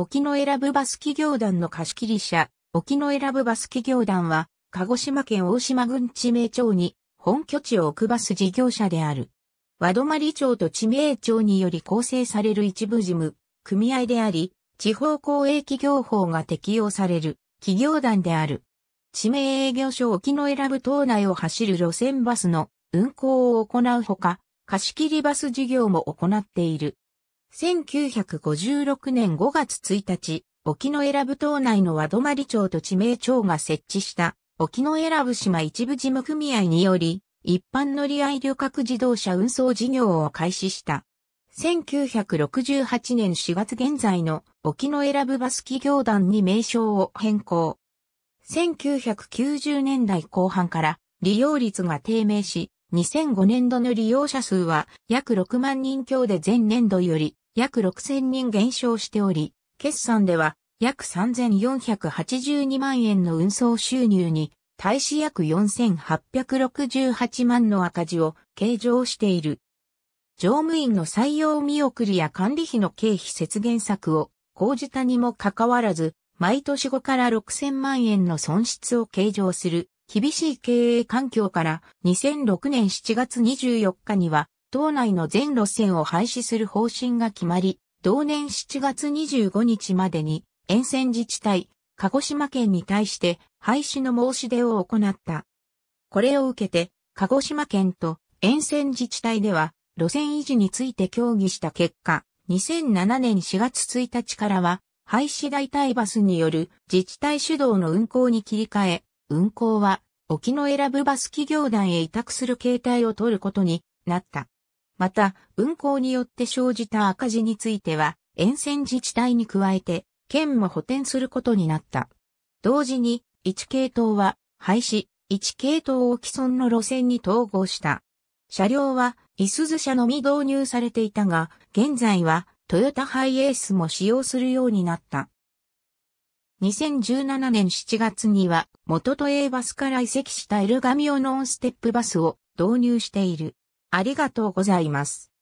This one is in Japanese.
沖野選ぶバス企業団の貸切者、沖野選ぶバス企業団は、鹿児島県大島郡知名町に本拠地を置くバス事業者である。和泊町と知名町により構成される一部事務、組合であり、地方公営企業法が適用される企業団である。知名営業所沖野選ぶ島内を走る路線バスの運行を行うほか、貸切バス事業も行っている。1956年5月1日、沖野選ぶ島内の和泊町と地名町が設置した沖野選ぶ島一部事務組合により、一般乗り合い旅客自動車運送事業を開始した。1968年4月現在の沖野選ぶバス企業団に名称を変更。1990年代後半から利用率が低迷し、2005年度の利用者数は約6万人強で前年度より約6000人減少しており、決算では約3482万円の運送収入に対し約4868万の赤字を計上している。乗務員の採用見送りや管理費の経費節減策を講じたにもかかわらず、毎年5から6000万円の損失を計上する厳しい経営環境から2006年7月24日には島内の全路線を廃止する方針が決まり、同年7月25日までに沿線自治体、鹿児島県に対して廃止の申し出を行った。これを受けて、鹿児島県と沿線自治体では路線維持について協議した結果、2007年4月1日からは廃止代替バスによる自治体主導の運行に切り替え、運行は沖の選ぶバス企業団へ委託する形態を取ることになった。また、運行によって生じた赤字については、沿線自治体に加えて、県も補填することになった。同時に、1系統は、廃止、1系統を既存の路線に統合した。車両は、いすず車のみ導入されていたが、現在は、トヨタハイエースも使用するようになった。2017年7月には、元都営バスから移籍したエルガミオノンステップバスを導入している。ありがとうございます。